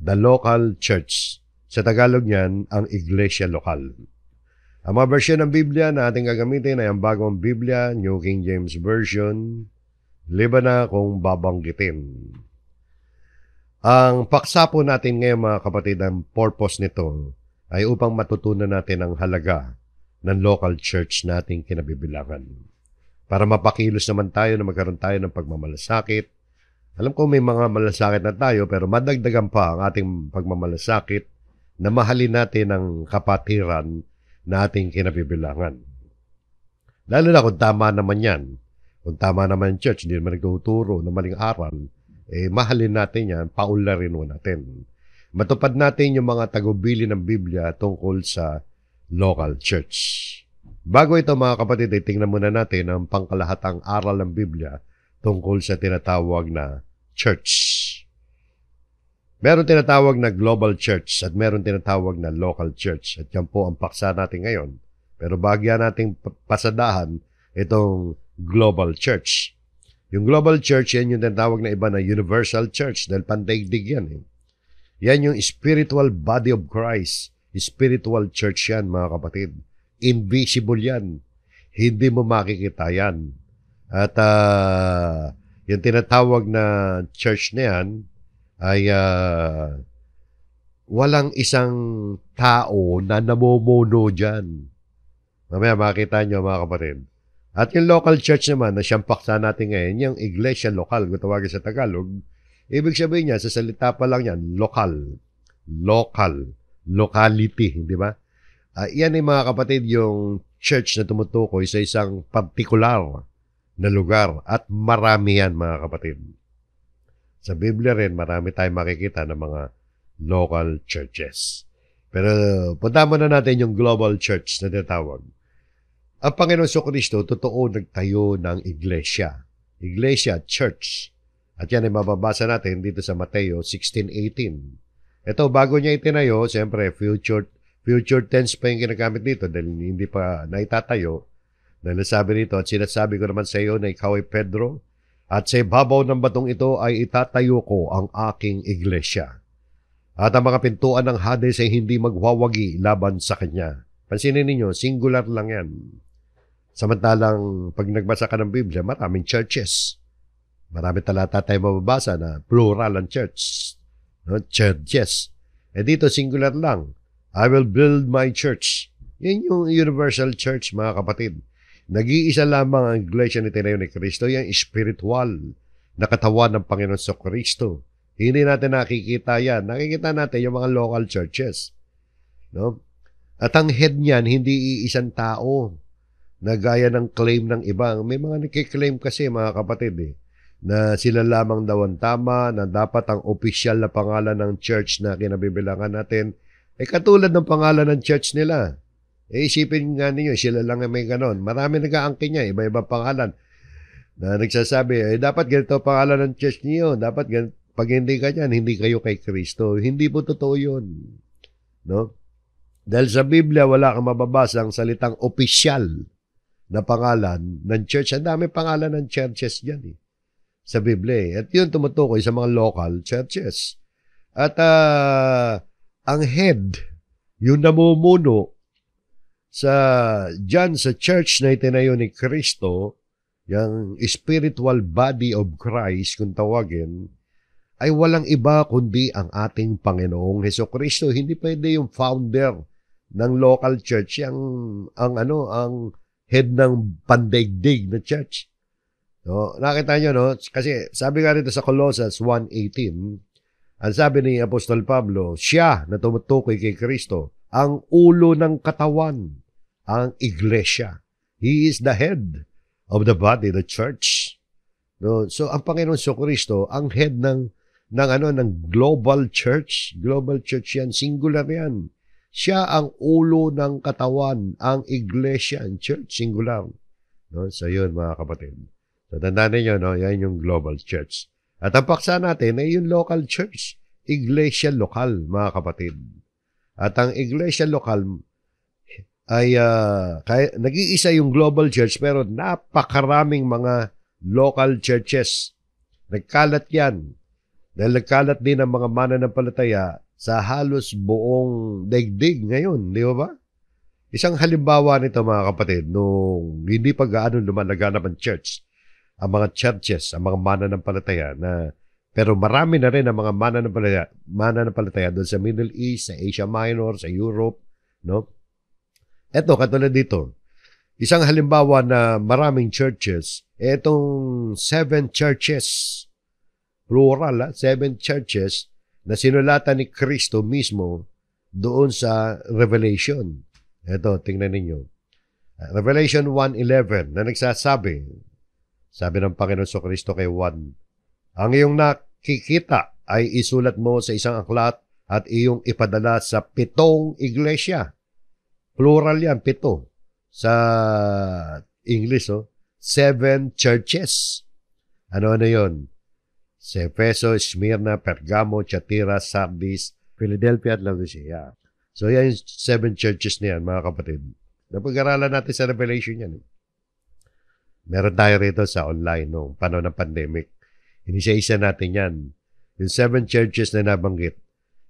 the local church. Sa Tagalog niyan, ang iglesia lokal. Ang mga version ng Biblia na ating gagamitin ay ang bagong Biblia, New King James Version, liba na kung babanggitin. Ang paksa po natin ngayon mga kapatid, ang purpose nito ay upang matutunan natin ang halaga ng local church nating kinabibilangan. Para mapakilos naman tayo na magkaroon tayo ng pagmamalasakit, alam ko may mga malasakit na tayo pero madagdagan pa ang ating pagmamalasakit na mahalin natin ang kapatiran na ating kinabibilangan. Lalo na kung tama naman yan, kung tama naman church, hindi naman nagtuturo na maling aral, eh mahalin natin yan, paula rin natin. Matupad natin yung mga tagubili ng Biblia tungkol sa local church. Bago ito mga kapatid, tingnan muna natin ang pangkalahatang aral ng Biblia tungkol sa tinatawag na church. Meron tinatawag na global church at meron tinatawag na local church. At yan po ang paksa natin ngayon. Pero bagya nating pasadahan itong global church. Yung global church, yan yung tinatawag na iba na universal church dahil pandaigdig yan. Eh. Yan yung spiritual body of Christ. Spiritual church yan, mga kapatid. Invisible yan. Hindi mo makikita yan. At uh, yung tinatawag na church na yan ay uh, walang isang tao na namomono dyan. Mamaya makita nyo mga kapatid. At yung local church naman na siyang paksa natin ngayon, yung iglesia local, kung tawagin sa Tagalog, ibig sabihin niya, sa salita pa lang yan, local. Local. Locality, di ba? Uh, yan ay mga kapatid, yung church na tumutukoy sa isang partikular na lugar at marami yan mga kapatid. Sa Biblia rin, marami tayong makikita ng mga local churches. Pero punta muna natin yung global church na tinatawag. Ang Panginoon So Kristo, totoo nagtayo ng iglesia. Iglesia, church. At yan ay mababasa natin dito sa Mateo 16.18. Ito, bago niya itinayo, siyempre future, future tense pa yung ginagamit dito dahil hindi pa naitatayo dahil sabi nito, at sinasabi ko naman sa iyo na ikaw ay Pedro, at sa ibabaw ng batong ito ay itatayo ko ang aking iglesia. At ang mga pintuan ng Hades ay hindi magwawagi laban sa kanya. Pansinin ninyo, singular lang yan. Samantalang pag nagbasa ka ng Biblia, maraming churches. Marami talata tayo mababasa na plural ang church. No? Churches. E dito, singular lang. I will build my church. Yan yung universal church, mga kapatid Nag-iisa lamang ang iglesia ni tinayo ni Kristo, yung spiritual na katawan ng Panginoon sa Kristo. Hindi natin nakikita yan. Nakikita natin yung mga local churches. No? At ang head niyan, hindi iisang tao na gaya ng claim ng ibang. May mga nakiklaim kasi mga kapatid eh, na sila lamang daw ang tama, na dapat ang official na pangalan ng church na kinabibilangan natin, eh katulad ng pangalan ng church nila. Eh, isipin nga ninyo, sila lang may ganon. Marami nag-aangkin niya, iba-iba pangalan. Na nagsasabi, eh, dapat ganito pangalan ng church niyo. Dapat ganito. Pag hindi ka dyan, hindi kayo kay Kristo. Hindi po totoo yun. No? Dahil sa Biblia, wala kang mababasa ang salitang opisyal na pangalan ng church. Ang dami pangalan ng churches dyan eh. Sa Biblia. Eh. At yun tumutukoy sa mga local churches. At uh, ang head, yung namumuno sa John sa church na itinayo ni Kristo, yung spiritual body of Christ kung tawagin, ay walang iba kundi ang ating Panginoong Heso Kristo. Hindi pwede yung founder ng local church, yung, ang ano, ang head ng pandigdig na church. No, nakita niyo no, kasi sabi nga rito sa Colossians 1:18, ang sabi ni Apostol Pablo, siya na tumutukoy kay Kristo, ang ulo ng katawan ang iglesia. He is the head of the body, the church. No? So ang Panginoon So Kristo, ang head ng ng ano ng global church, global church 'yan, singular 'yan. Siya ang ulo ng katawan, ang iglesia, ang church, singular. No? So yun mga kapatid. So tandaan niyo no, 'yan yung global church. At ang paksa natin ay yung local church, iglesia local mga kapatid. At ang iglesia local ay uh, kaya, nag-iisa yung global church pero napakaraming mga local churches. Nagkalat yan. Dahil nagkalat din ang mga mananampalataya sa halos buong daigdig ngayon, di ba ba? Isang halimbawa nito mga kapatid, nung hindi pa gaano lumalaganap ang church, ang mga churches, ang mga mananampalataya na pero marami na rin ang mga mananampalataya, mananampalataya doon sa Middle East, sa Asia Minor, sa Europe, no? Eto, katulad dito, isang halimbawa na maraming churches, etong eh, seven churches, plural, ah, seven churches na sinulatan ni Kristo mismo doon sa Revelation. Eto, tingnan ninyo. Ah, Revelation 1.11 na nagsasabi, sabi ng Panginoon so Kristo kay Juan, ang iyong nakikita ay isulat mo sa isang aklat at iyong ipadala sa pitong iglesia Plural yan, pito. Sa English, oh. Seven churches. Ano na yon? Sa Efeso, Smyrna, Pergamo, Chatira, Sardis, Philadelphia at Laodicea. So yan yung seven churches na yan, mga kapatid. Napag-aralan natin sa Revelation yan. Eh. Meron tayo rito sa online noong panahon ng pandemic. Inisa-isa natin yan. Yung seven churches na nabanggit,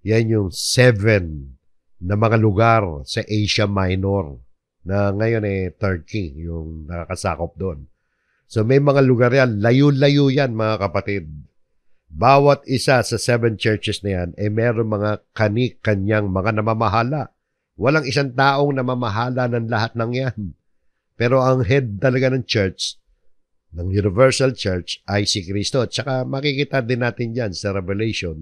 yan yung seven na mga lugar sa Asia Minor na ngayon eh Turkey yung nakakasakop doon. So may mga lugar yan, layo-layo yan mga kapatid. Bawat isa sa seven churches na yan eh, meron mga kani-kanyang mga namamahala. Walang isang taong namamahala ng lahat ng yan. Pero ang head talaga ng church, ng Universal Church, ay si Kristo. At saka makikita din natin dyan sa Revelation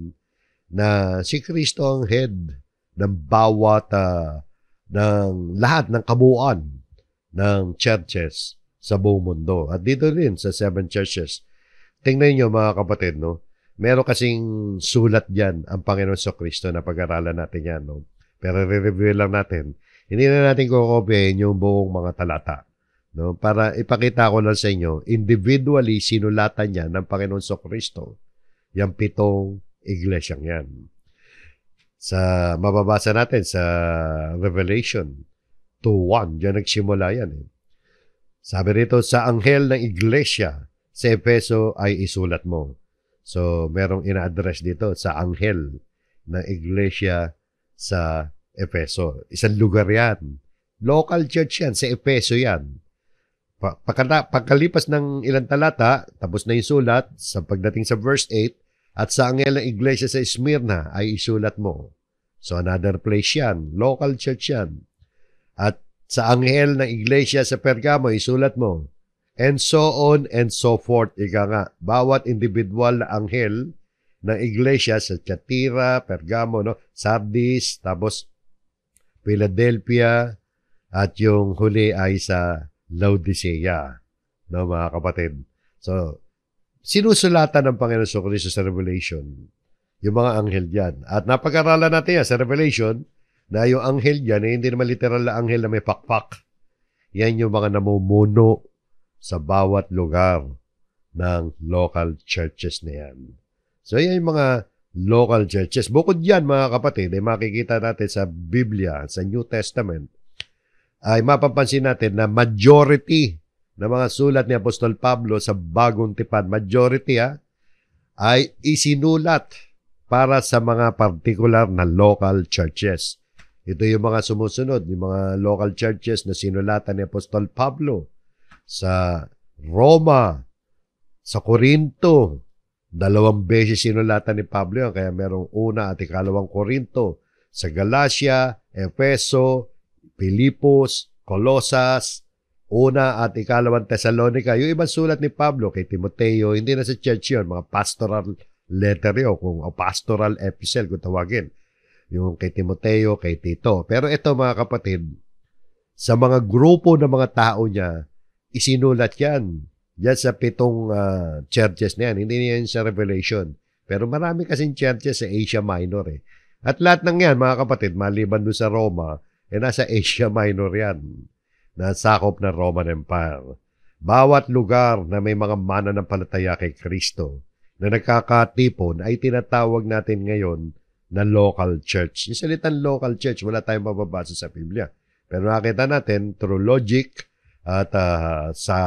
na si Kristo ang head ng bawat uh, ng lahat ng kabuuan ng churches sa buong mundo. At dito rin sa seven churches. Tingnan niyo mga kapatid, no? Meron kasing sulat diyan ang Panginoon sa Kristo na pag-aralan natin yan, no? Pero re-review lang natin. Hindi na natin kukopihin yung buong mga talata. No? Para ipakita ko lang sa inyo, individually sinulatan niya ng Panginoon sa Kristo yung pitong iglesyang yan sa mababasa natin sa Revelation 2.1. Diyan nagsimula yan. Eh. Sabi rito, sa anghel ng iglesia sa Epeso ay isulat mo. So, merong ina-address dito sa anghel ng iglesia sa Epeso. Isang lugar yan. Local church yan. Sa Epeso yan. pagkalipas ng ilang talata, tapos na yung sulat, sa pagdating sa verse 8, at sa anghel ng iglesia sa Smyrna ay isulat mo. So another place yan, local church yan. At sa anghel ng iglesia sa Pergamo, isulat mo. And so on and so forth, ika nga. Bawat individual na anghel ng iglesia sa Chatira, Pergamo, no? Sardis, tapos Philadelphia, at yung huli ay sa Laodicea, no mga kapatid. So, sinusulatan ng Panginoon sa Kristo sa Revelation yung mga anghel diyan. At napag-aralan natin yan sa Revelation na yung anghel diyan ay hindi naman literal na anghel na may pakpak. Yan yung mga namumuno sa bawat lugar ng local churches na yan. So yan yung mga local churches. Bukod yan mga kapatid, ay makikita natin sa Biblia, sa New Testament, ay mapapansin natin na majority ng mga sulat ni Apostol Pablo sa Bagong Tipan, majority ha, ah, ay isinulat para sa mga particular na local churches. Ito yung mga sumusunod, yung mga local churches na sinulatan ni Apostol Pablo sa Roma, sa Corinto. Dalawang beses sinulatan ni Pablo yan, kaya merong una at ikalawang Corinto. Sa Galacia, Efeso, Filipos, Colosas, Una at ikalawang Tesalonica, yung ibang sulat ni Pablo kay Timoteo, hindi na sa church yun, mga pastoral letter yun, kung, pastoral epistle kung tawagin. Yung kay Timoteo, kay Tito. Pero ito mga kapatid, sa mga grupo ng mga tao niya, isinulat yan. Yan sa pitong uh, churches na yan. Hindi niya yan sa Revelation. Pero marami kasing churches sa Asia Minor eh. At lahat ng yan, mga kapatid, maliban doon sa Roma, eh nasa Asia Minor yan na sakop ng Roman Empire. Bawat lugar na may mga mananampalataya kay Kristo na nagkakatipon ay tinatawag natin ngayon na local church. Yung salitang local church, wala tayong mababasa sa Biblia. Pero nakita natin, through logic at uh, sa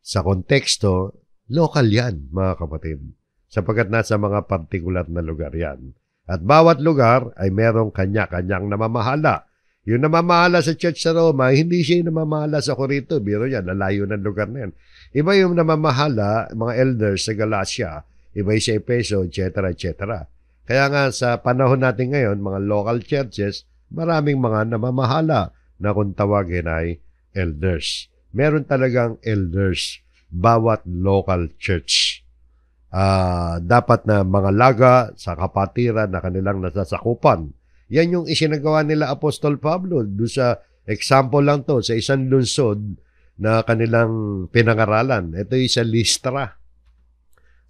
sa konteksto, local yan, mga kapatid. Sapagkat nasa mga partikular na lugar yan. At bawat lugar ay merong kanya-kanyang namamahala yung namamahala sa church sa Roma, hindi siya yung namamahala sa Corinto. Biro yan, lalayo ng lugar na yan. Iba yung namamahala, mga elders sa Galacia, iba yung sa Epeso, etc. etc. Kaya nga sa panahon natin ngayon, mga local churches, maraming mga namamahala na kung tawagin ay elders. Meron talagang elders bawat local church. Uh, dapat na mga laga sa kapatiran na kanilang nasasakupan yan yung isinagawa nila Apostol Pablo. Doon sa example lang to, sa isang lungsod na kanilang pinangaralan. Ito yung sa Listra.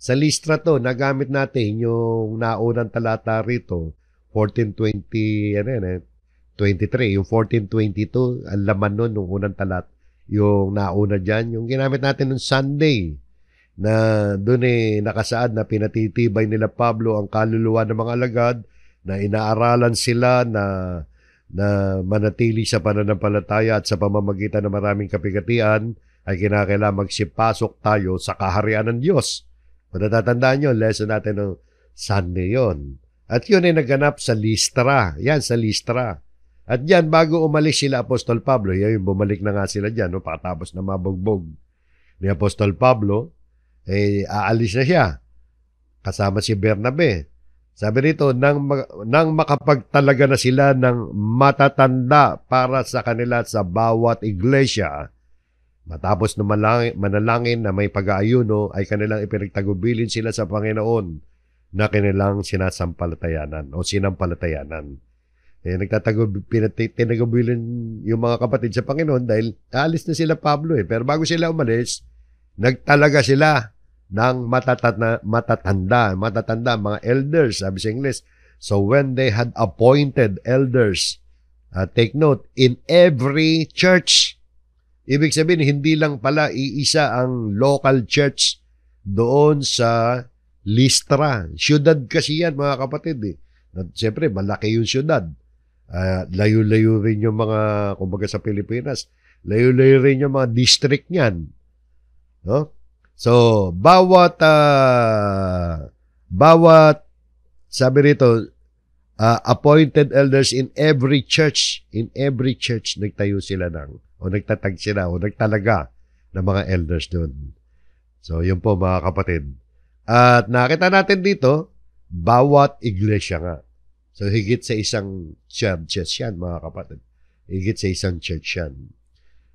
Sa Listra to, nagamit natin yung naunang talata rito, 1420, ano yan eh, 23, yung 1422, ang laman nun, nung unang talat, yung nauna dyan, yung ginamit natin nung Sunday, na doon eh nakasaad na pinatitibay nila Pablo ang kaluluwa ng mga alagad na inaaralan sila na na manatili sa pananampalataya at sa pamamagitan ng maraming kapigatian ay kinakailangan magsipasok tayo sa kaharian ng Diyos. Kung natatandaan nyo, lesson natin ng Sunday yon. At yun ay naganap sa Listra. Yan, sa Listra. At yan, bago umalis sila Apostol Pablo, yun, bumalik na nga sila dyan, no, patapos na mabugbog ni Apostol Pablo, eh, aalis na siya. Kasama si Bernabe. Sabi rito, nang, nang makapagtalaga na sila ng matatanda para sa kanila sa bawat iglesia, matapos na manalangin, manalangin na may pag-aayuno, ay kanilang ipinagtagubilin sila sa Panginoon na kanilang sinasampalatayanan o sinampalatayanan. Eh, Tinagubilin yung mga kapatid sa Panginoon dahil alis na sila Pablo eh. Pero bago sila umalis, nagtalaga sila ng matatanda, matatanda, matatanda, mga elders, sabi sa English. So when they had appointed elders, uh, take note, in every church, ibig sabihin hindi lang pala iisa ang local church doon sa Listra. Syudad kasi yan mga kapatid eh. At siyempre, malaki yung syudad. Uh, layo-layo rin yung mga, kumbaga sa Pilipinas, layo-layo rin yung mga district niyan. No? So, bawat uh, bawat sabi rito uh, appointed elders in every church, in every church nagtayo sila ng o nagtatag sila o nagtalaga ng mga elders doon. So, yun po mga kapatid. At nakita natin dito, bawat iglesia nga. So, higit sa isang church yan, mga kapatid. Higit sa isang church yan.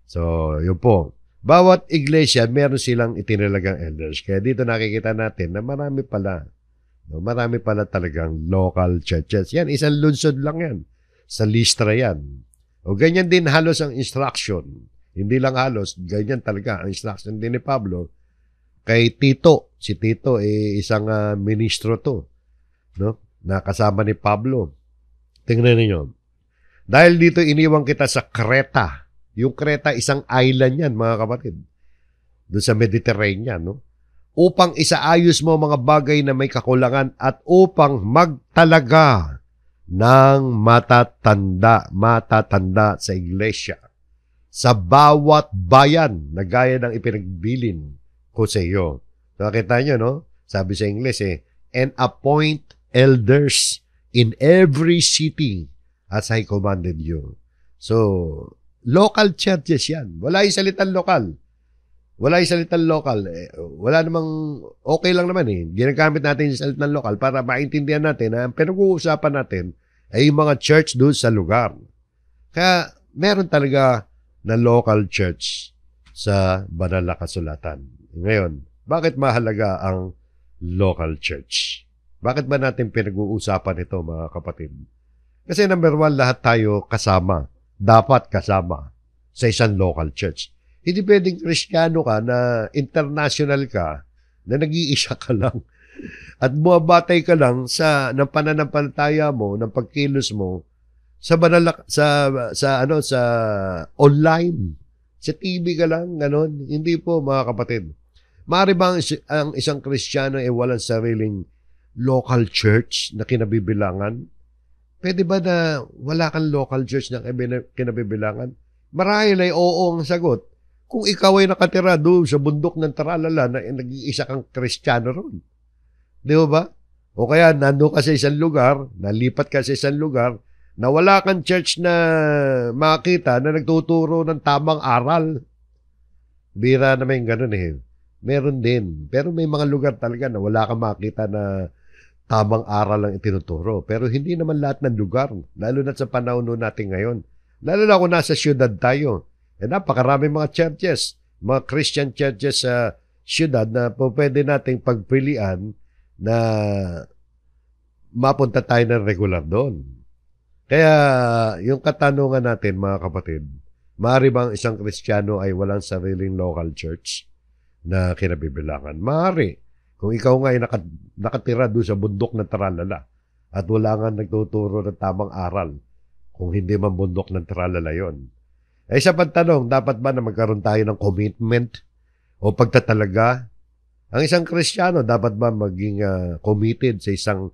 So, yun po. Bawat iglesia, meron silang itinalagang elders. Kaya dito nakikita natin na marami pala. No, marami pala talagang local churches. Yan, isang lunsod lang yan. Sa listra yan. O ganyan din halos ang instruction. Hindi lang halos, ganyan talaga ang instruction din ni Pablo kay Tito. Si Tito ay eh, isang uh, ministro to. No? Nakasama ni Pablo. Tingnan ninyo. Dahil dito iniwan kita sa Kreta yung Kreta, isang island yan, mga kapatid. Doon sa Mediterranean, no? Upang isaayos mo mga bagay na may kakulangan at upang magtalaga ng matatanda, matatanda sa iglesia, sa bawat bayan na gaya ng ipinagbilin ko sa iyo. So, Nakita nyo, no? Sabi sa Ingles eh, and appoint elders in every city as I commanded you. So, Local churches yan. Wala yung salitang local. Wala yung salitang local. Eh, wala namang, okay lang naman eh. Ginagamit natin yung salitang local para maintindihan natin na ang pinag-uusapan natin ay yung mga church doon sa lugar. Kaya meron talaga na local church sa banal na kasulatan. Ngayon, bakit mahalaga ang local church? Bakit ba natin pinag-uusapan ito mga kapatid? Kasi number one, lahat tayo kasama dapat kasama sa isang local church. Hindi pwedeng kristyano ka na international ka na nag-iisa ka lang at buwabatay ka lang sa ng pananampalataya mo, ng pagkilos mo sa banal sa sa ano sa online sa TV ka lang ganun hindi po mga kapatid Maari bang ang isang Kristiyano ay walang sariling local church na kinabibilangan? Pwede ba na wala kang local church na kinabibilangan? Marahil ay oo ang sagot. Kung ikaw ay nakatira doon sa bundok ng Taralala na nag-iisa kang kristyano roon. Di ba? O kaya nando ka sa isang lugar, nalipat ka sa isang lugar, na wala kang church na makita na nagtuturo ng tamang aral. Bira naman yung ganun eh. Meron din. Pero may mga lugar talaga na wala kang makita na tamang aral lang itinuturo. Pero hindi naman lahat ng lugar, lalo na sa panahon natin ngayon. Lalo na kung nasa syudad tayo. Eh, napakarami mga churches, mga Christian churches sa syudad na pwede nating pagpilian na mapunta tayo ng regular doon. Kaya yung katanungan natin mga kapatid, maaari bang isang Kristiyano ay walang sariling local church na kinabibilangan? Maaari. Kung ikaw nga ay naka, nakatira doon sa bundok ng Taralala at wala nga nagtuturo ng tamang aral kung hindi man bundok ng Taralala yon. Eh sa pagtanong, dapat ba na magkaroon tayo ng commitment o pagtatalaga? Ang isang Kristiyano dapat ba maging uh, committed sa isang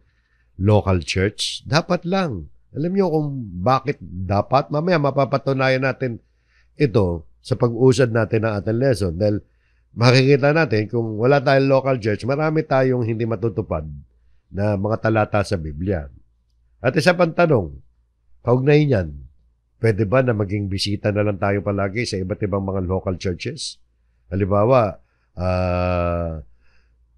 local church? Dapat lang. Alam niyo kung bakit dapat? Mamaya mapapatunayan natin ito sa pag-usad natin ng ating lesson dahil makikita natin kung wala tayong local church, marami tayong hindi matutupad na mga talata sa Biblia. At isa pang tanong, kaugnay niyan, pwede ba na maging bisita na lang tayo palagi sa iba't ibang mga local churches? Halimbawa, uh,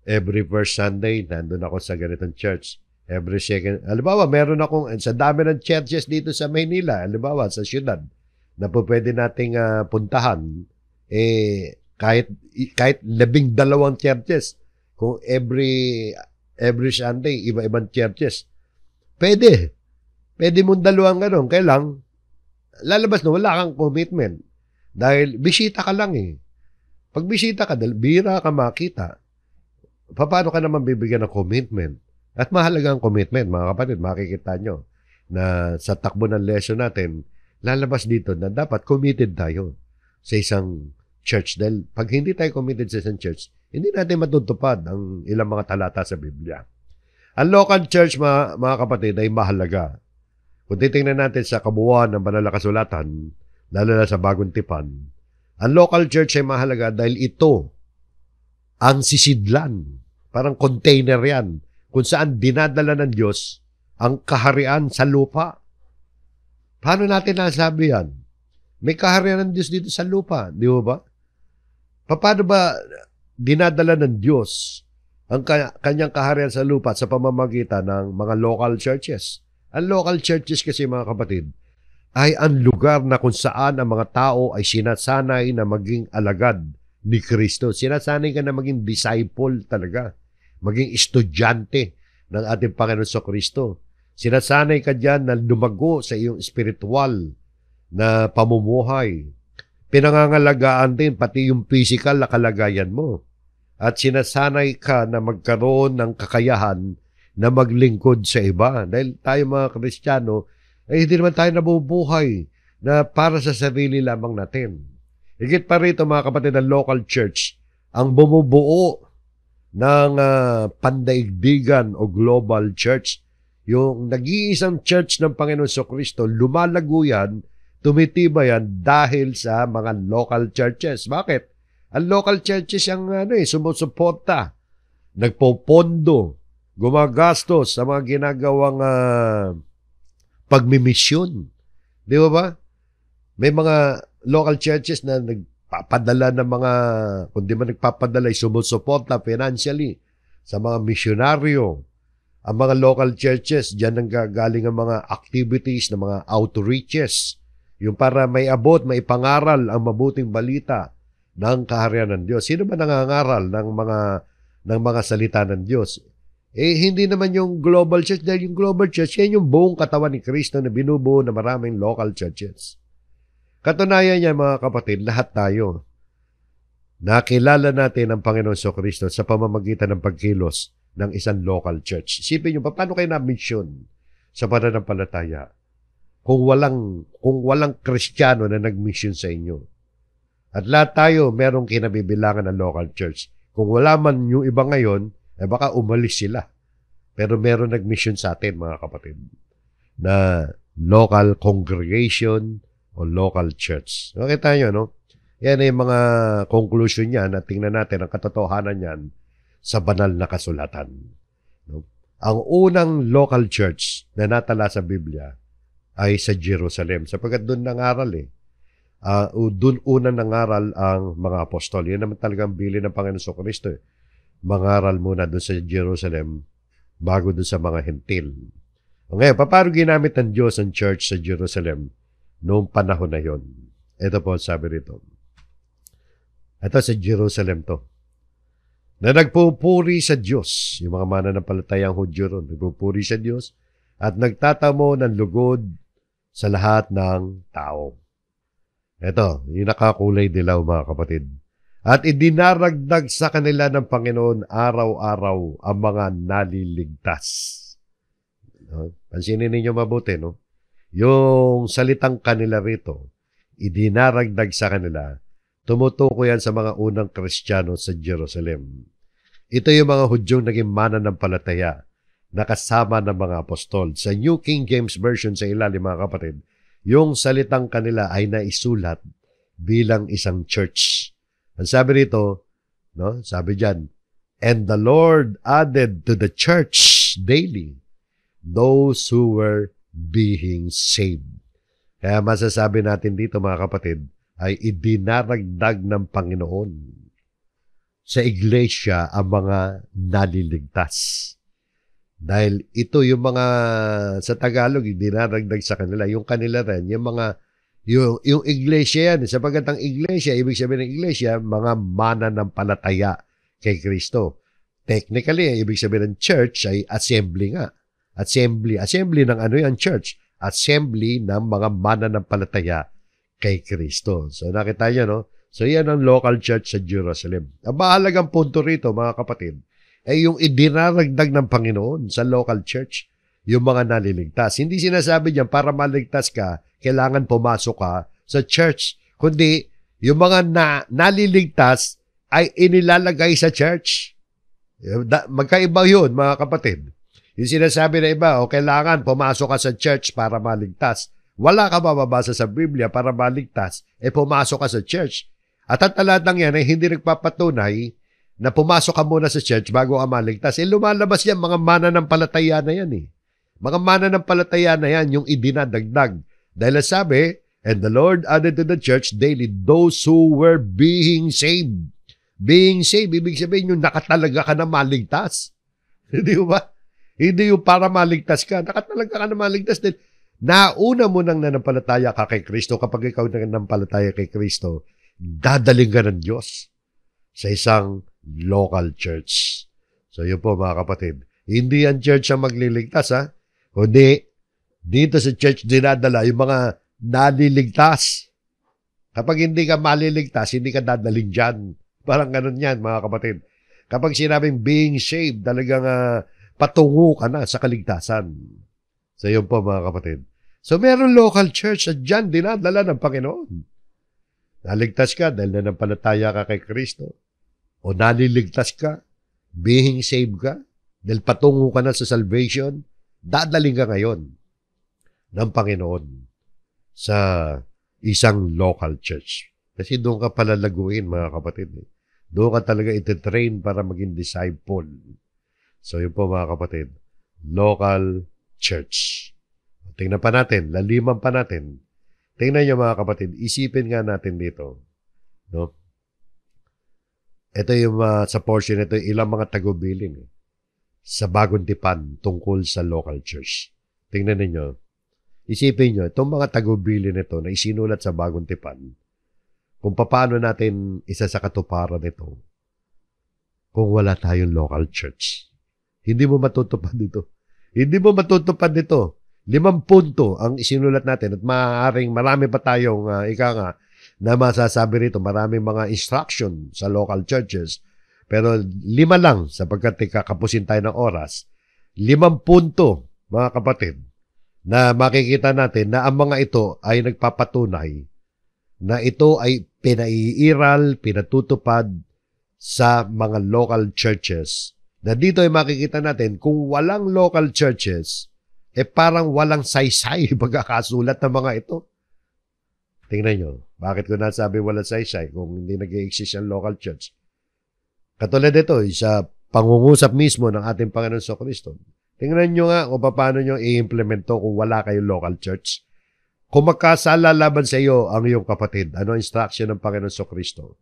every first Sunday, nandun ako sa ganitong church. Every second, halimbawa, meron akong, eh, sa dami ng churches dito sa Maynila, halimbawa, sa syudad, na po pwede nating uh, puntahan, eh, kahit kahit labing dalawang churches, kung every every Sunday, iba-ibang churches, pwede. Pwede mong dalawang ganun. Kailang, lalabas na, wala kang commitment. Dahil bisita ka lang eh. Pag bisita ka, dahil bira ka makita, paano ka naman bibigyan ng commitment? At mahalaga ang commitment, mga kapatid, makikita nyo na sa takbo ng lesson natin, lalabas dito na dapat committed tayo sa isang church dahil pag hindi tayo committed sa isang church, hindi natin matutupad ang ilang mga talata sa Biblia. Ang local church, mga, mga kapatid, ay mahalaga. Kung titingnan natin sa kabuuan ng banal na kasulatan, lalo na sa bagong tipan, ang local church ay mahalaga dahil ito ang sisidlan. Parang container yan kung saan dinadala ng Diyos ang kaharian sa lupa. Paano natin nasabi yan? May kaharian ng Diyos dito sa lupa, di ba? Paano ba dinadala ng Diyos ang kanyang kaharian sa lupa sa pamamagitan ng mga local churches? Ang local churches kasi mga kapatid ay ang lugar na kung saan ang mga tao ay sinasanay na maging alagad ni Kristo. Sinasanay ka na maging disciple talaga, maging estudyante ng ating Panginoon sa Kristo. Sinasanay ka dyan na dumago sa iyong spiritual na pamumuhay, pinangangalagaan din pati yung physical na kalagayan mo. At sinasanay ka na magkaroon ng kakayahan na maglingkod sa iba. Dahil tayo mga Kristiyano, ay eh, hindi naman tayo nabubuhay na para sa sarili lamang natin. Higit pa rito mga kapatid ng local church, ang bumubuo ng uh, pandaigdigan o global church, yung nag-iisang church ng Panginoon So Kristo, lumalago yan Tumitiba yan dahil sa mga local churches. Bakit? Ang local churches ang ano eh, sumusuporta, nagpopondo, gumagastos sa mga ginagawang uh, pagmimisyon. Di ba ba? May mga local churches na nagpapadala ng mga, kung man nagpapadala, sumusuporta financially sa mga misyonaryo. Ang mga local churches, dyan ang gagaling ang mga activities, ng mga outreaches yung para may abot, may pangaral ang mabuting balita ng kaharian ng Diyos. Sino ba nangangaral ng mga ng mga salita ng Diyos? Eh, hindi naman yung global church dahil yung global church, yan yung buong katawan ni Kristo na binubuo na maraming local churches. Katunayan niya mga kapatid, lahat tayo. Nakilala natin ang Panginoon So Kristo sa pamamagitan ng pagkilos ng isang local church. Sipin niyo, paano kayo na-mission sa pananampalataya? kung walang kung walang Kristiyano na nagmission sa inyo. At lahat tayo merong kinabibilangan ng local church. Kung wala man yung iba ngayon, eh baka umalis sila. Pero meron nagmission sa atin mga kapatid na local congregation o local church. Okay tayo, no? Yan ay mga conclusion niya na tingnan natin ang katotohanan niyan sa banal na kasulatan. No? Ang unang local church na natala sa Biblia ay sa Jerusalem sapagkat doon nangaral eh. Uh, doon una nangaral ang mga apostol. Yan naman talagang bili ng Panginoon sa Kristo eh. Mangaral muna doon sa Jerusalem bago doon sa mga hentil. Ngayon, paano ginamit ng Diyos ang church sa Jerusalem noong panahon na yon? Ito po sabi rito. Ito sa Jerusalem to. Na nagpupuri sa Diyos. Yung mga mananampalatayang Hudyo ron, nagpupuri sa Diyos at nagtatamo ng lugod sa lahat ng tao. Ito, yung nakakulay dilaw mga kapatid. At idinaragdag sa kanila ng Panginoon araw-araw ang mga naliligtas. No? Pansinin ninyo mabuti, no? Yung salitang kanila rito, idinaragdag sa kanila, tumutukoy yan sa mga unang Kristiyano sa Jerusalem. Ito yung mga Hudyong naging mana ng palataya na kasama ng mga apostol. Sa New King James Version sa ilalim mga kapatid, yung salitang kanila ay naisulat bilang isang church. Ang sabi rito, no? Sabi diyan, and the Lord added to the church daily those who were being saved. Kaya masasabi natin dito mga kapatid, ay idinaragdag ng Panginoon sa iglesia ang mga naliligtas. Dahil ito yung mga sa Tagalog, dinaragdag sa kanila, yung kanila rin, yung mga yung, yung iglesia yan, sapagat ang iglesia, ibig sabihin ng iglesia, mga mana ng palataya kay Kristo. Technically, ibig sabihin ng church ay assembly nga. Assembly. Assembly ng ano yan, church? Assembly ng mga mana ng palataya kay Kristo. So nakita niyo, no? So yan ang local church sa Jerusalem. Ang mahalagang punto rito, mga kapatid, ay eh, yung idinaragdag ng Panginoon sa local church, yung mga naliligtas. Hindi sinasabi niyan, para maligtas ka, kailangan pumasok ka sa church. Kundi, yung mga na, naliligtas ay inilalagay sa church. Eh, magkaiba yun, mga kapatid. Yung sinasabi na iba, o kailangan pumasok ka sa church para maligtas. Wala ka mababasa sa Biblia para maligtas, e pumasok ka sa church. At ang talatang yan ay hindi nagpapatunay na pumasok ka muna sa church bago ka maligtas, eh lumalabas yan, mga mana ng palataya na yan eh. Mga mana ng palataya na yan yung idinadagdag. Dahil sabi, and the Lord added to the church daily those who were being saved. Being saved, ibig sabihin yung nakatalaga ka na maligtas. Hindi ba? Hindi yung para maligtas ka. Nakatalaga ka na maligtas din. Nauna mo nang nanampalataya ka kay Kristo. Kapag ikaw nanampalataya kay Kristo, dadaling ka ng Diyos sa isang local church. So yun po mga kapatid. Hindi ang church ang magliligtas ha. Kundi dito sa church dinadala yung mga naliligtas. Kapag hindi ka maliligtas, hindi ka dadaling dyan. Parang ganun yan mga kapatid. Kapag sinabing being saved, talagang uh, patungo ka na sa kaligtasan. So yun po mga kapatid. So meron local church at dyan dinadala ng Panginoon. Naligtas ka dahil nanampalataya ka kay Kristo o naliligtas ka, being saved ka, dahil patungo ka na sa salvation, dadaling ka ngayon ng Panginoon sa isang local church. Kasi doon ka palalaguin, mga kapatid. Eh. Doon ka talaga ititrain para maging disciple. So yun po mga kapatid, local church. Tingnan pa natin, laliman pa natin. Tingnan nyo mga kapatid, isipin nga natin dito. No? Ito yung uh, sa portion ito, ilang mga tagubilin eh, sa bagong tipan tungkol sa local church. Tingnan ninyo. Isipin nyo, itong mga tagubilin nito na isinulat sa bagong tipan, kung paano natin isa sa katuparan nito kung wala tayong local church. Hindi mo matutupad dito. Hindi mo matutupad dito. Limang punto ang isinulat natin at maaaring marami pa tayong uh, ika nga, na masasabi rito maraming mga instruction sa local churches pero lima lang sapagkat kakapusin tayo ng oras limang punto mga kapatid na makikita natin na ang mga ito ay nagpapatunay na ito ay pinaiiral, pinatutupad sa mga local churches. Na dito ay makikita natin kung walang local churches, eh parang walang saysay pagkakasulat ng mga ito. Tingnan nyo, bakit ko nasabi wala saysay kung hindi nag exist ang local church? Katulad ito, isa eh, pangungusap mismo ng ating Panginoon sa Kristo. Tingnan nyo nga kung paano nyo i implemento kung wala kayong local church. Kung magkasala laban sa iyo ang iyong kapatid, ano instruction ng Panginoon sa Kristo?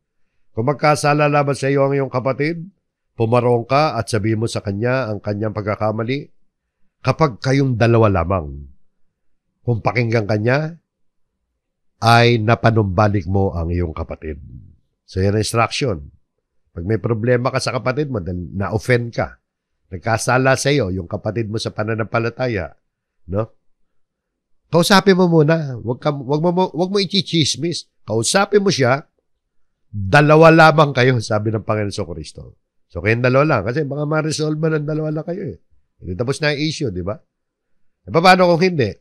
Kung magkasala laban sa iyo ang iyong kapatid, pumarong ka at sabi mo sa kanya ang kanyang pagkakamali. Kapag kayong dalawa lamang, kung pakinggan kanya ay napanumbalik mo ang iyong kapatid. So yan ang instruction. Pag may problema ka sa kapatid mo, na-offend ka, nagkasala sa iyo, yung kapatid mo sa pananampalataya, no? Kausapin mo muna. Huwag, ka, huwag mo, huwag mo ichichismis. Kausapin mo siya. Dalawa lamang kayo, sabi ng Panginoon sa Kristo. So, kayong dalawa lang. Kasi baka ma-resolve ba ng dalawa lang kayo eh. Hindi tapos na yung issue, di ba? E paano kung hindi?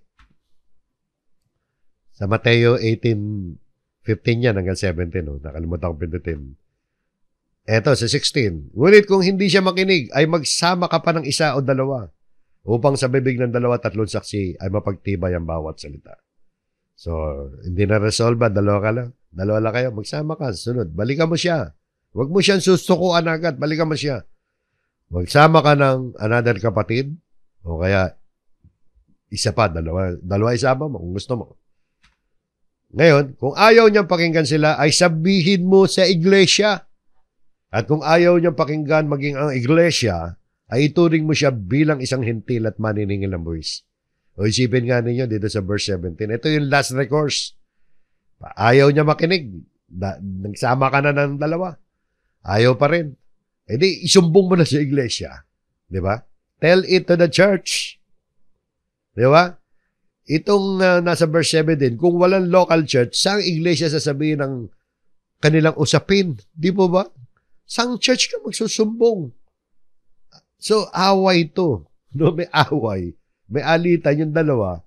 Sa Mateo 18:15 yan hanggang 17, no? nakalimutan ko pindutin. Ito sa 16. Ngunit kung hindi siya makinig, ay magsama ka pa ng isa o dalawa upang sa bibig ng dalawa tatlong saksi ay mapagtibay ang bawat salita. So, hindi na resolve Dalawa ka lang. Dalawa lang kayo. Magsama ka. Sunod. Balikan mo siya. Huwag mo siyang susukuan agad. Balikan mo siya. Magsama ka ng another kapatid o kaya isa pa, dalawa, dalawa isama mo kung gusto mo. Ngayon, kung ayaw niyang pakinggan sila, ay sabihin mo sa iglesia. At kung ayaw niyang pakinggan maging ang iglesia, ay ituring mo siya bilang isang hintil at maniningil ng buwis. O isipin nga ninyo dito sa verse 17, ito yung last recourse. Ayaw niya makinig. nagsama ka na ng dalawa. Ayaw pa rin. E di, isumbong mo na sa iglesia. Di ba? Tell it to the church. Di ba? Itong uh, nasa verse 7 din, kung walang local church, saan iglesia sasabihin ng kanilang usapin? Di po ba? Saan church ka magsusumbong? So, away to. No, may away. May alitan yung dalawa.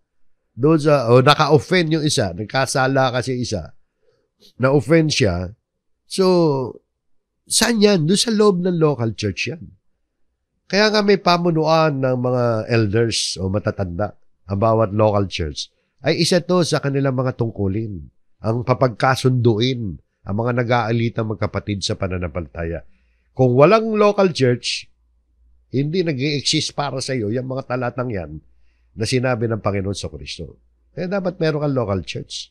Doon sa, oh, naka-offend yung isa. Nagkasala kasi isa. Na-offend siya. So, saan yan? Doon sa loob ng local church yan. Kaya nga may pamunuan ng mga elders o matatanda ang bawat local church, ay isa to sa kanilang mga tungkulin, ang papagkasunduin ang mga nag-aalitang magkapatid sa pananampalataya. Kung walang local church, hindi nag exist para sa iyo yung mga talatang yan na sinabi ng Panginoon sa Kristo. Kaya dapat meron kang local church.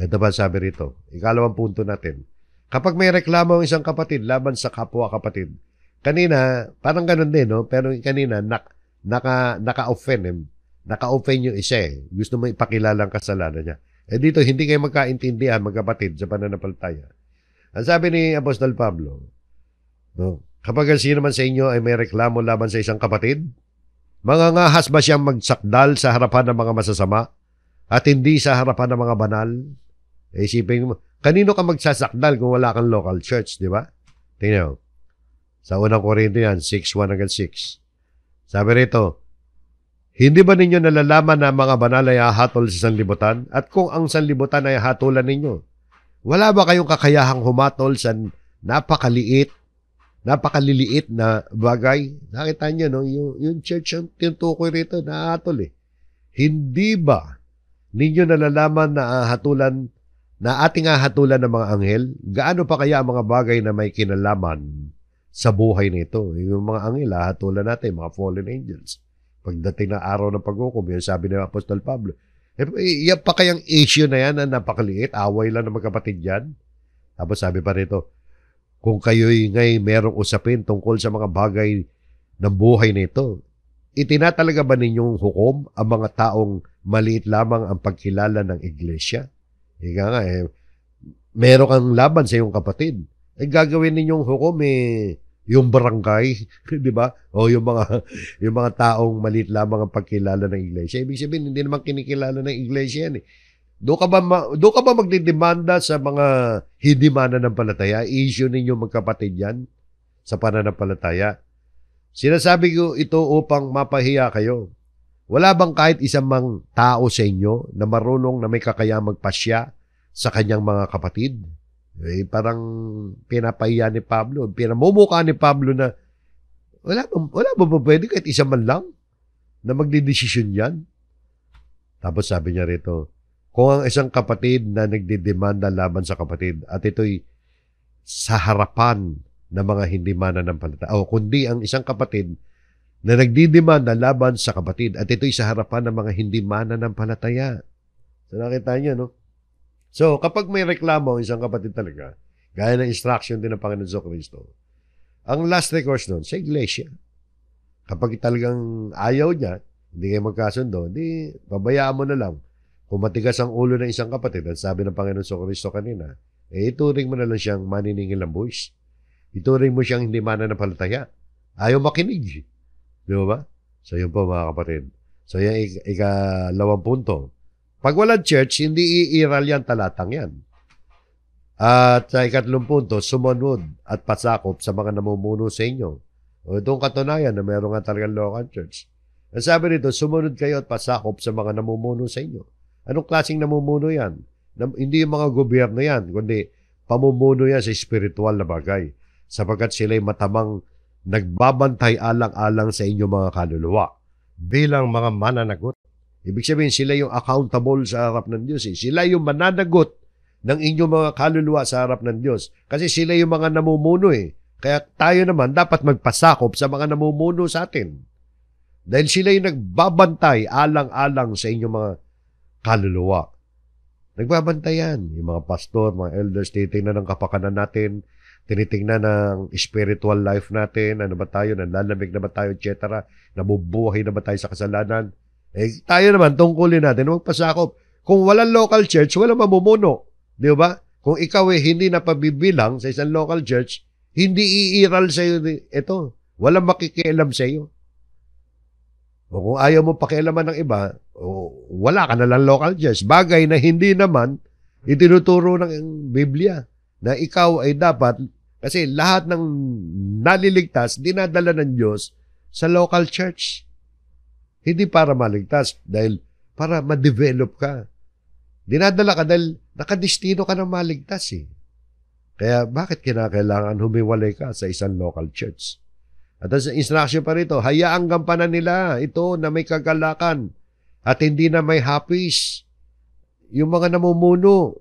Ito ba sabi rito? Ikalawang punto natin. Kapag may reklamo ang isang kapatid laban sa kapwa kapatid, kanina, parang ganun din, no? Pero kanina, nak, naka, naka-offend him. Naka-offend yung isa eh. Gusto mo ipakilala ang kasalanan niya. Eh dito, hindi kayo magkaintindihan, magkapatid, sa pananampalataya. Ang sabi ni Apostol Pablo, no, kapag ang sino man sa inyo ay may reklamo laban sa isang kapatid, mangangahas ba siyang magsakdal sa harapan ng mga masasama at hindi sa harapan ng mga banal? Eh, isipin mo, kanino ka magsasakdal kung wala kang local church, di ba? Tingnan mo. Sa unang Korinto yan, 6, 1 hanggang 6. Sabi rito, hindi ba ninyo nalalaman na mga banal ay hahatol sa sanlibutan? At kung ang sanlibutan ay hatulan ninyo, wala ba kayong kakayahang humatol sa napakaliit, napakaliliit na bagay? Nakita niyo, no? Yung, yung church ang tinutukoy rito, nahatol eh. Hindi ba ninyo nalalaman na hatulan na ating hatulan ng mga anghel? Gaano pa kaya ang mga bagay na may kinalaman sa buhay nito? Yung mga anghel, hatulan natin, mga fallen angels Pagdating ng araw ng paghukom, yan sabi ni Apostol Pablo, eh, eh, yan pa kayang issue na yan na napakaliit, away lang ng magkapatid yan. Tapos sabi pa rito, kung kayo'y ngay merong usapin tungkol sa mga bagay ng buhay nito, itinatalaga ba ninyong hukom ang mga taong maliit lamang ang pagkilala ng iglesia? Ika nga eh, meron kang laban sa iyong kapatid. Eh, gagawin ninyong hukom eh, yung barangay, 'di ba? O yung mga yung mga taong maliit lamang ang pagkilala ng iglesia. Ibig sabihin hindi naman kinikilala ng iglesia 'yan eh. Do ka ba do ka ba magdedemanda sa mga hindi mananampalataya? Issue ninyo magkapatid 'yan sa pananampalataya. Sinasabi ko ito upang mapahiya kayo. Wala bang kahit isang mang tao sa inyo na marunong na may kakaya magpasya sa kanyang mga kapatid? Eh, parang pinapahiya ni Pablo, pinamumukha ni Pablo na wala wala ba, ba pwede kahit isa man lang na magdidesisyon yan? Tapos sabi niya rito, kung ang isang kapatid na nagdidemanda laban sa kapatid at ito'y sa harapan ng mga hindi mana ng mananampalataya, o kundi ang isang kapatid na nagdidemanda laban sa kapatid at ito'y sa harapan ng mga hindi mana ng palataya. So nakita niyo, no? So, kapag may reklamo isang kapatid talaga, gaya ng instruction din ng Panginoon sa Kristo, ang last recourse nun, sa iglesia. Kapag talagang ayaw niya, hindi kayo magkasundo, hindi, pabayaan mo na lang. Kung matigas ang ulo ng isang kapatid, at sabi ng Panginoon sa Kristo kanina, eh ituring mo na lang siyang maniningil ng buwis. Ituring mo siyang hindi mananapalataya. Ayaw makinig. Di ba? So yun po mga kapatid. So yan ik- ikatlawang punto. Pag walang church, hindi iiral yan talatang yan. At sa ikatlong punto, sumunod at pasakop sa mga namumuno sa inyo. O itong katunayan na meron nga talagang local church. Ang sabi nito, sumunod kayo at pasakop sa mga namumuno sa inyo. Anong klaseng namumuno yan? Nam- hindi yung mga gobyerno yan, kundi pamumuno yan sa spiritual na bagay. Sapagkat sila'y matamang nagbabantay alang-alang sa inyo mga kaluluwa bilang mga mananagot. Ibig sabihin, sila yung accountable sa harap ng Diyos. Eh. Sila yung mananagot ng inyong mga kaluluwa sa harap ng Diyos. Kasi sila yung mga namumuno eh. Kaya tayo naman dapat magpasakop sa mga namumuno sa atin. Dahil sila yung nagbabantay alang-alang sa inyong mga kaluluwa. Nagbabantay yan. Yung mga pastor, mga elders, titingnan ng kapakanan natin, tinitingnan ng spiritual life natin, ano ba tayo, nanlalamig na ba tayo, etc. Nabubuhay na ba tayo sa kasalanan. Eh, tayo naman, tungkulin natin, magpasakop. Kung walang local church, walang mamumuno. Di ba? Kung ikaw eh, hindi na pabibilang sa isang local church, hindi iiral sa iyo ito. Walang makikialam sa iyo. O kung ayaw mo pakialaman ng iba, o wala ka na lang local church. Bagay na hindi naman itinuturo ng Biblia na ikaw ay dapat kasi lahat ng naliligtas dinadala ng Diyos sa local church. Hindi para maligtas, dahil para ma-develop ka. Dinadala ka dahil nakadestino ka na maligtas eh. Kaya bakit kinakailangan humiwalay ka sa isang local church? At ang instruction pa rito, hayaang gampanan nila ito na may kagalakan at hindi na may hapis. Yung mga namumuno,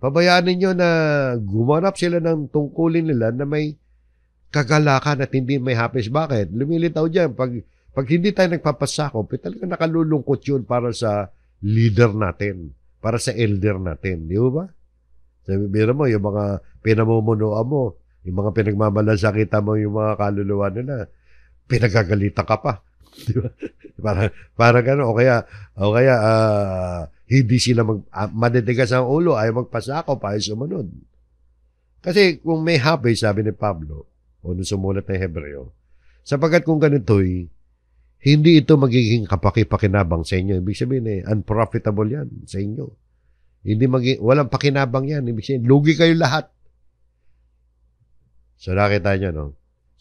pabayaan ninyo na gumanap sila ng tungkulin nila na may kagalakan at hindi may hapis. Bakit? Lumilitaw dyan. Pag pag hindi tayo nagpapasakop, eh, talaga nakalulungkot yun para sa leader natin, para sa elder natin. Di ba? Sabi, mira mo, yung mga pinamumunuan mo, yung mga pinagmamalasakita mo, yung mga kaluluwa nila, pinagagalitan ka pa. Di ba? para para gano o kaya o kaya uh, hindi sila mag uh, ah, madedigas ang ulo ay magpasakop ay sumunod. Kasi kung may habay sabi ni Pablo o nung sumulat ng Hebreo, sapagkat kung ganito'y hindi ito magiging kapakipakinabang sa inyo. Ibig sabihin eh, unprofitable yan sa inyo. Hindi magiging, walang pakinabang yan. Ibig sabihin, lugi kayo lahat. So nakita nyo, no?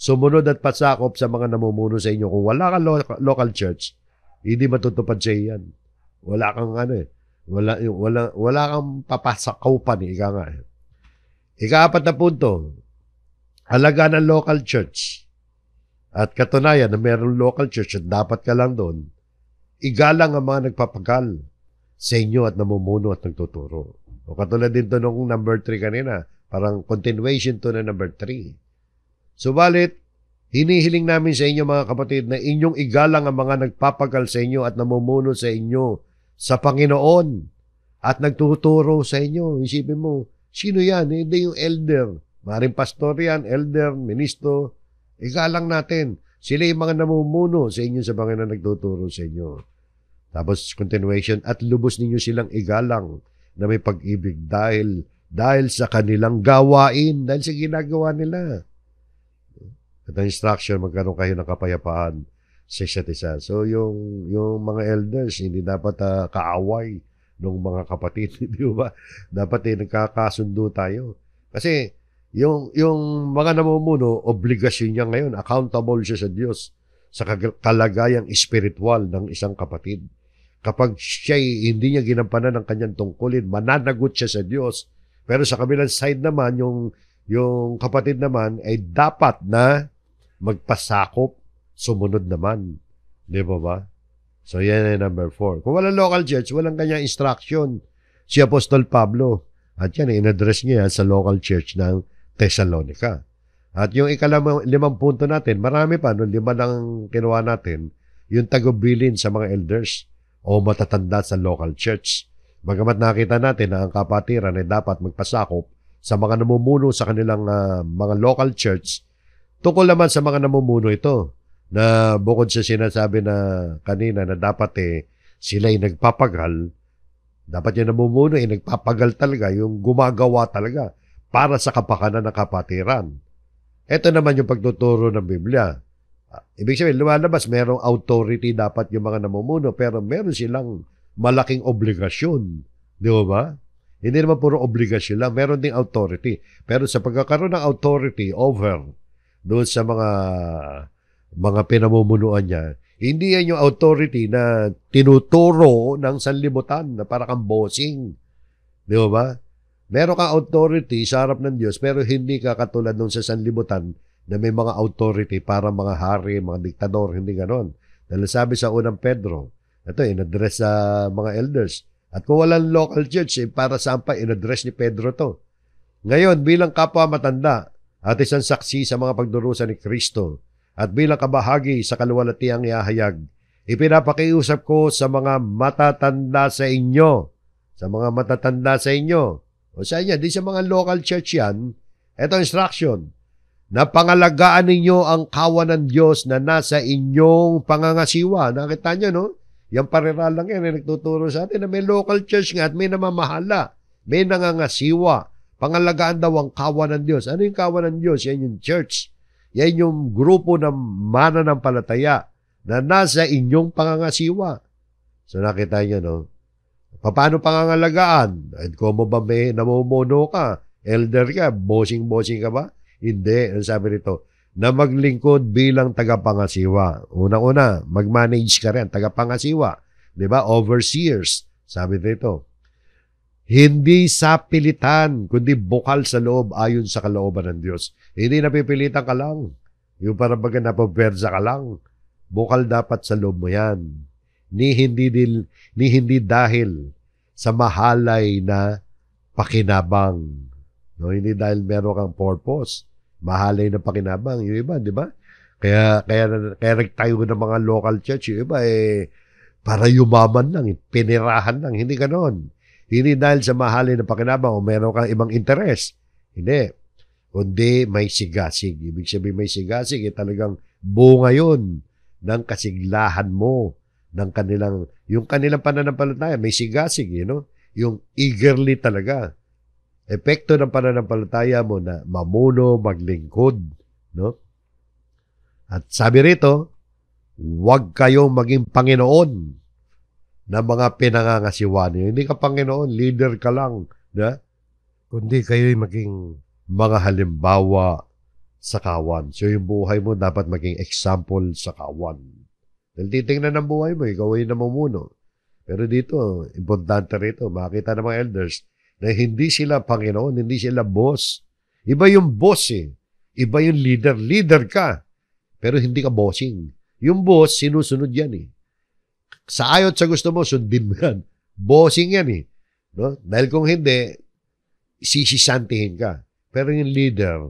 Sumunod at pasakop sa mga namumuno sa inyo. Kung wala kang local, local church, hindi matutupad sa yan. Wala kang ano eh. Wala, wala, wala kang papasakaupan eh. Ika nga eh. Ikaapat na punto, halaga ng local church. At katunayan na mayroong local church at dapat ka lang doon, igalang ang mga nagpapagal sa inyo at namumuno at nagtuturo. O katulad din to nung number 3 kanina, parang continuation to na number 3. Subalit, hinihiling namin sa inyo mga kapatid na inyong igalang ang mga nagpapagal sa inyo at namumuno sa inyo sa Panginoon at nagtuturo sa inyo. Isipin mo, sino yan? Hindi yung elder. Maring pastor yan, elder, ministro, Igalang natin. Sila yung mga namumuno sa inyo sa mga na nagtuturo sa inyo. Tapos continuation, at lubos ninyo silang igalang na may pag-ibig dahil dahil sa kanilang gawain, dahil sa ginagawa nila. At ang instruction, magkaroon kayo ng kapayapaan sa isa't isa. So yung, yung mga elders, hindi dapat uh, kaaway ng mga kapatid, di ba? Dapat eh, nagkakasundo tayo. Kasi yung, yung mga namumuno, obligasyon niya ngayon, accountable siya sa Diyos sa kalagayang spiritual ng isang kapatid. Kapag siya hindi niya ginampanan ang kanyang tungkulin, mananagot siya sa Diyos. Pero sa kabilang side naman, yung, yung kapatid naman ay dapat na magpasakop, sumunod naman. Di ba ba? So yan ay number four. Kung walang local church, walang kanyang instruction si Apostol Pablo. At yan, in-address niya yan sa local church ng Thessalonica. At yung ikalimang limang punto natin, marami pa, no? lima lang kinuha natin, yung tagubilin sa mga elders o matatanda sa local church. Magamat nakita natin na ang kapatiran ay dapat magpasakop sa mga namumuno sa kanilang uh, mga local church, tungkol naman sa mga namumuno ito na bukod sa sinasabi na kanina na dapat eh sila ay nagpapagal, dapat yung namumuno ay nagpapagal talaga, yung gumagawa talaga para sa kapakanan ng kapatiran. Ito naman yung pagtuturo ng Biblia. Ah, ibig sabihin, lumalabas, merong authority dapat yung mga namumuno, pero meron silang malaking obligasyon. Di ba? Hindi naman puro obligasyon lang, meron ding authority. Pero sa pagkakaroon ng authority over doon sa mga mga pinamumunuan niya, hindi yan yung authority na tinuturo ng sanlibutan na para kang bossing. Di ba? Meron ka authority sa harap ng Diyos pero hindi ka katulad nung sa sanlibutan na may mga authority para mga hari, mga diktador, hindi ganon. Dahil sabi sa unang Pedro, ito, in-address sa mga elders. At kung walang local church, eh, para saan pa in-address ni Pedro to? Ngayon, bilang kapwa matanda at isang saksi sa mga pagdurusa ni Kristo at bilang kabahagi sa kaluwalatiang iahayag, ipinapakiusap ko sa mga matatanda sa inyo, sa mga matatanda sa inyo, o sa yan, di sa mga local church yan, eto instruction, na pangalagaan ninyo ang kawan ng Diyos na nasa inyong pangangasiwa. Nakita niyo, no? Yung pariral lang yan, nagtuturo sa atin na may local church nga at may namamahala, may nangangasiwa. Pangalagaan daw ang kawan ng Diyos. Ano yung kawan ng Diyos? Yan yung church. Yan yung grupo ng mananampalataya na nasa inyong pangangasiwa. So nakita niyo, no? Paano pangangalagaan? At kung ba may namumuno ka, elder ka, bossing-bossing ka ba? Hindi. Ang sabi nito, na maglingkod bilang tagapangasiwa. una una mag-manage ka rin, tagapangasiwa. Di ba? Overseers. Sabi dito. Hindi sa pilitan, kundi bukal sa loob ayon sa kalooban ng Diyos. Hindi napipilitan ka lang. Yung parang baga napapwersa ka lang. Bukal dapat sa loob mo yan ni hindi, dil, ni hindi dahil sa mahalay na pakinabang. No, hindi dahil meron kang purpose. Mahalay na pakinabang. Yung iba, di ba? Kaya, kaya, kaya nagtayo ng mga local church. Yung iba, eh, para yumaman lang, pinirahan lang. Hindi ganoon. Hindi dahil sa mahalay na pakinabang o meron kang ibang interes. Hindi. Kundi may sigasig. Ibig sabihin may sigasig, eh, talagang bunga yun ng kasiglahan mo ng kanilang, yung kanilang pananampalataya, may sigasig, you know? Yung eagerly talaga. Epekto ng pananampalataya mo na mamuno, maglingkod, no? At sabi rito, huwag kayong maging Panginoon na mga pinangangasiwa niyo. Hindi ka Panginoon, leader ka lang. Na? Kundi kayo'y maging mga halimbawa sa kawan. So yung buhay mo dapat maging example sa kawan. Dahil titingnan ng buhay mo, ikaw ay namumuno. Pero dito, importante rito, makita ng mga elders na hindi sila Panginoon, hindi sila boss. Iba yung boss eh. Iba yung leader. Leader ka. Pero hindi ka bossing. Yung boss, sinusunod yan eh. Sa ayot sa gusto mo, sundin mo yan. Bossing yan eh. No? Dahil kung hindi, sisisantihin ka. Pero yung leader,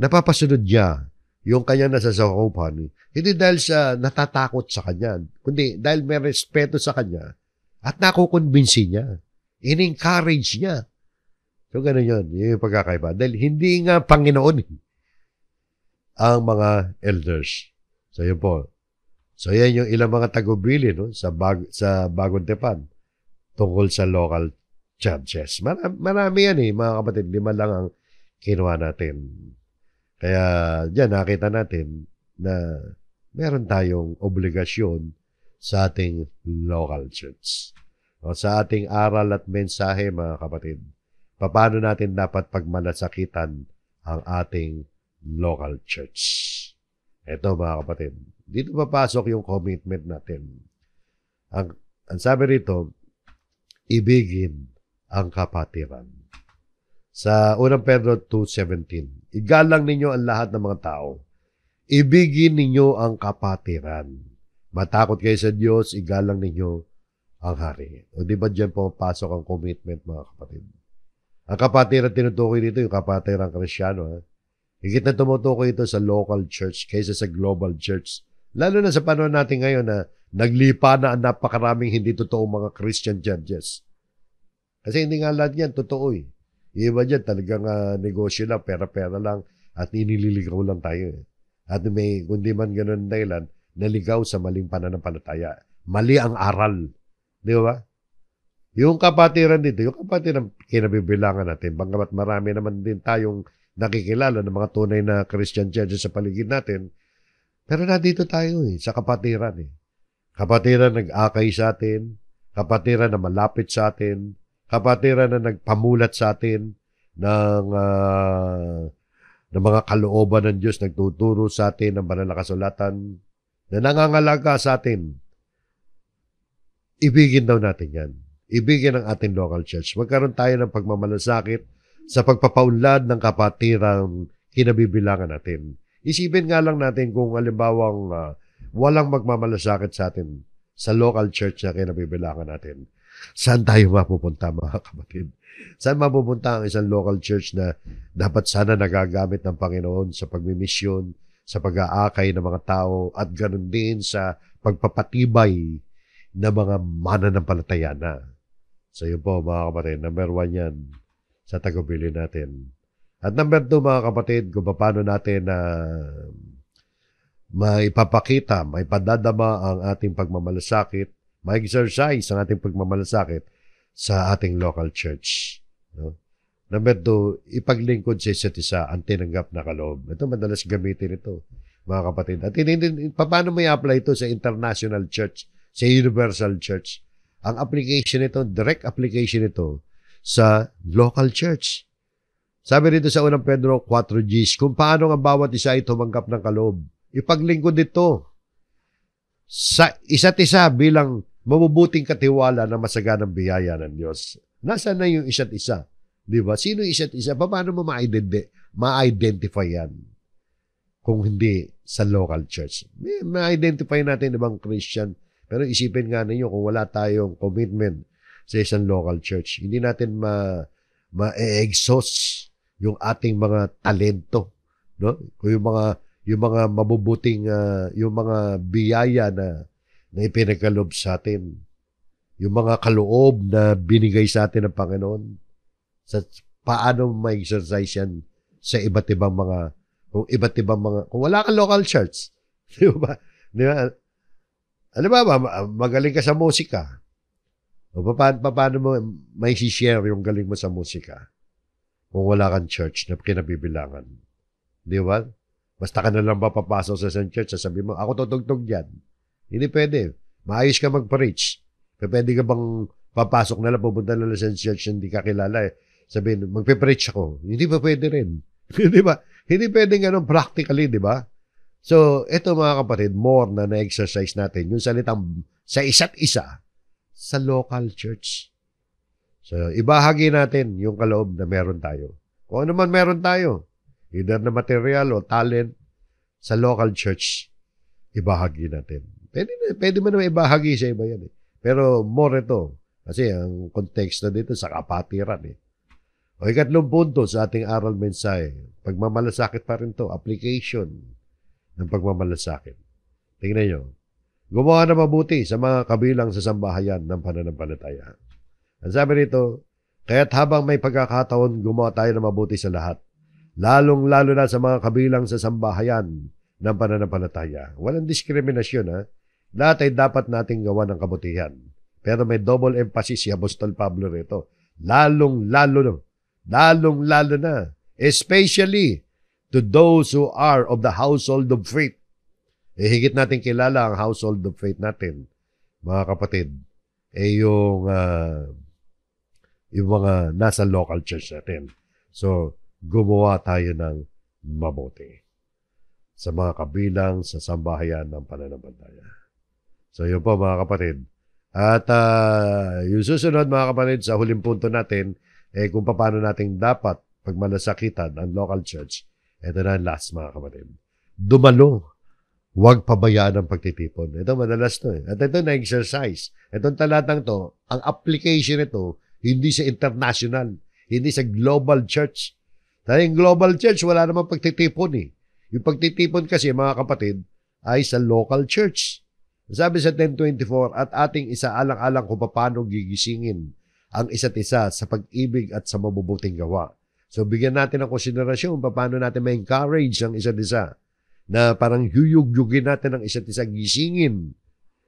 napapasunod niya yung kanyang nasasakupan, hindi dahil sa natatakot sa kanya, kundi dahil may respeto sa kanya at nakukonbinsi niya. In-encourage niya. So, ganun yun. Yung pagkakaiba. Dahil hindi nga Panginoon ang mga elders. So, yun po. So, yan yung ilang mga tagubili no, sa, bag, sa Bagong Tepan tungkol sa local churches. Marami, marami yan eh, mga kapatid. Lima lang ang kinuha natin. Kaya yan, nakita natin na meron tayong obligasyon sa ating local church. O, sa ating aral at mensahe, mga kapatid, paano natin dapat pagmalasakitan ang ating local church? Ito, mga kapatid, dito papasok yung commitment natin. Ang, ang sabi rito, ibigin ang kapatiran. Sa 1 Pedro 2.17, Igalang ninyo ang lahat ng mga tao. Ibigin ninyo ang kapatiran. Matakot kayo sa Diyos, igalang ninyo ang hari. O di ba dyan pumapasok ang commitment mga kapatid? Ang kapatiran tinutukoy dito, yung kapatiran krisyano. Ha? Higit na tumutukoy ito sa local church kaysa sa global church. Lalo na sa panahon natin ngayon na naglipa na ang napakaraming hindi totoong mga Christian judges. Kasi hindi nga lahat yan totoo eh. Yung iba dyan, talagang uh, negosyo lang, pera-pera lang, at inililigaw lang tayo. Eh. At may, kundi man ganun dahilan, naligaw sa maling pananampalataya. Mali ang aral. Di ba? Yung kapatiran dito, yung kapatiran kinabibilangan natin, banggamat marami naman din tayong nakikilala ng mga tunay na Christian churches sa paligid natin, pero nandito tayo eh, sa kapatiran eh. Kapatiran nag-akay sa atin, kapatiran na malapit sa atin, kapatiran na nagpamulat sa atin ng uh, ng mga kalooban ng Diyos, nagtuturo sa atin ng banal na kasulatan na nangangalaga sa atin. Ibigin daw natin yan. Ibigin ang ating local church. Magkaroon tayo ng pagmamalasakit sa pagpapaunlad ng kapatirang kinabibilangan natin. Isipin nga lang natin kung alimbawang uh, ah, walang magmamalasakit sa atin sa local church na kinabibilangan natin. Saan tayo mapupunta mga kapatid? Saan mapupunta ang isang local church na dapat sana nagagamit ng Panginoon sa pagmimisyon, sa pag-aakay ng mga tao, at ganun din sa pagpapatibay ng mga mananampalataya na. So yun po mga kapatid, number one yan sa tagubili natin. At number two mga kapatid, kung paano natin na uh, maipapakita, may padadama ang ating pagmamalasakit Mag-exercise ang ating pagmamalasakit sa ating local church. No? Number two, ipaglingkod sa isa't isa ang tinanggap na kaloob. Ito, madalas gamitin ito, mga kapatid. At paano may apply ito sa international church, sa universal church? Ang application nito, direct application nito sa local church. Sabi rito sa unang Pedro 4Gs, kung paano ang bawat isa ay tumanggap ng kaloob. Ipaglingkod nito sa isa't isa bilang mabubuting katiwala na masaganang biyaya ng Diyos. Nasaan na yung isa't isa? Di ba? Sino yung isa't isa? Paano mo ma-identify yan? Kung hindi sa local church. Ma-identify natin ibang Christian. Pero isipin nga ninyo kung wala tayong commitment sa isang local church, hindi natin ma ma-exhaust yung ating mga talento, no? Kung yung mga yung mga mabubuting uh, yung mga biyaya na na ipinagkalob sa atin. Yung mga kaloob na binigay sa atin ng Panginoon. Sa paano ma-exercise yan sa iba't ibang mga kung iba't ibang mga kung wala kang local church, di ba? Di ba? Ano ba, magaling ka sa musika. O paano, paano mo may share yung galing mo sa musika kung wala kang church na kinabibilangan? Di ba? Basta ka na lang ba papasok sa isang church, sasabihin mo, ako tutugtog dyan. Hindi pwede. Maayos ka mag-preach. Pwede ka bang papasok na lang, pupunta na lang sa church, hindi ka kilala eh. Sabihin, magpe-preach ako. Hindi ba pwede rin? di ba? Hindi pwede ganun practically, di ba? So, ito mga kapatid, more na na-exercise natin yung salitang sa isa't isa sa local church. So, ibahagi natin yung kaloob na meron tayo. Kung ano man meron tayo, either na material o talent, sa local church, ibahagi natin. Pwede, na, pwede mo naman ibahagi sa iba yan. Eh. Pero more ito. Kasi ang konteksto dito sa kapatiran. Eh. O ikatlong punto sa ating aral mensahe, pagmamalasakit pa rin to, application ng pagmamalasakit. Tingnan nyo. Gumawa na mabuti sa mga kabilang sa sambahayan ng pananampalataya. Ang sabi nito, kaya't habang may pagkakataon, gumawa tayo na mabuti sa lahat. Lalong-lalo na sa mga kabilang sa sambahayan ng pananampalataya. Walang diskriminasyon, ha? Lahat ay dapat nating gawa ng kabutihan. Pero may double emphasis si Apostol Pablo rito. Lalong-lalo na. Lalong-lalo na. Especially to those who are of the household of faith. Eh, higit natin kilala ang household of faith natin, mga kapatid, eh yung, uh, yung mga nasa local church natin. So, gumawa tayo ng mabuti sa mga kabilang sa sambahayan ng pananampalataya. So yun po mga kapatid. At uh, yung susunod mga kapatid sa huling punto natin, eh kung paano natin dapat pagmalasakitan ang local church. Ito na ang last mga kapatid. Dumalo. Huwag pabayaan ang pagtitipon. Ito madalas to eh. At ito na exercise. Itong talatang to, ang application nito, hindi sa international, hindi sa global church. Dahil yung global church, wala namang pagtitipon eh. Yung pagtitipon kasi mga kapatid, ay sa local church. Sabi sa 10.24, at ating isaalang-alang kung paano gigisingin ang isa't isa sa pag-ibig at sa mabubuting gawa. So bigyan natin ng konsiderasyon paano natin ma-encourage ang isa't isa na parang yuyugyugin natin ang isa't isa gisingin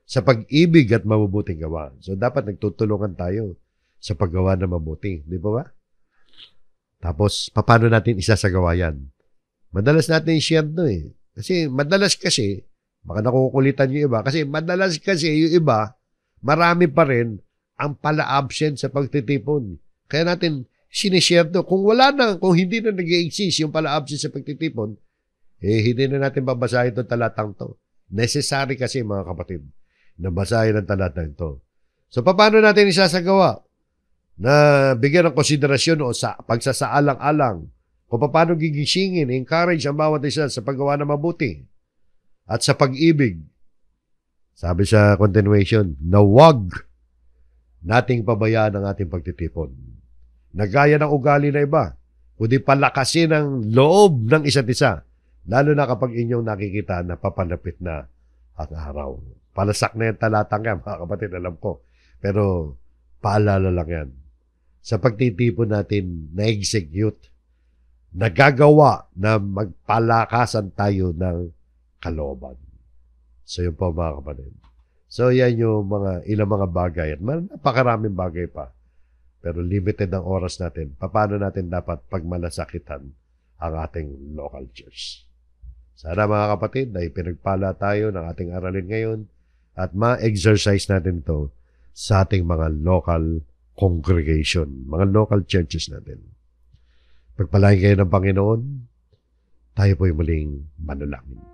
sa pag-ibig at mabubuting gawa. So dapat nagtutulungan tayo sa paggawa ng mabuti. Di ba ba? Tapos, paano natin isasagawa yan? Madalas natin i share no eh. Kasi madalas kasi, Baka nakukulitan yung iba. Kasi madalas kasi yung iba, marami pa rin ang pala absent sa pagtitipon. Kaya natin sinishare to. Kung wala na, kung hindi na nag exist yung pala absent sa pagtitipon, eh hindi na natin babasahin itong talatang to. Necessary kasi mga kapatid na basahin ang talatang to. So paano natin isasagawa? na bigyan ng konsiderasyon o sa pagsasaalang-alang kung paano gigisingin, encourage ang bawat isa sa paggawa ng mabuti at sa pag-ibig. Sabi sa continuation, nawag nating pabayaan ang ating pagtitipon. Nagaya ng ugali na iba, kundi palakasin ang loob ng isa't isa, lalo na kapag inyong nakikita na papanapit na ang araw. Palasak na yung talatang yan, mga kapatid, alam ko. Pero paalala lang yan. Sa pagtitipon natin, na-execute, nagagawa na magpalakasan tayo ng Kaloban. So yun po mga kapatid. So yan yung mga ilang mga bagay at napakaraming bagay pa. Pero limited ang oras natin. Paano natin dapat pagmalasakitan ang ating local church? Sana mga kapatid na ipinagpala tayo ng ating aralin ngayon at ma-exercise natin ito sa ating mga local congregation, mga local churches natin. Pagpalain kayo ng Panginoon, tayo po'y muling manulangin.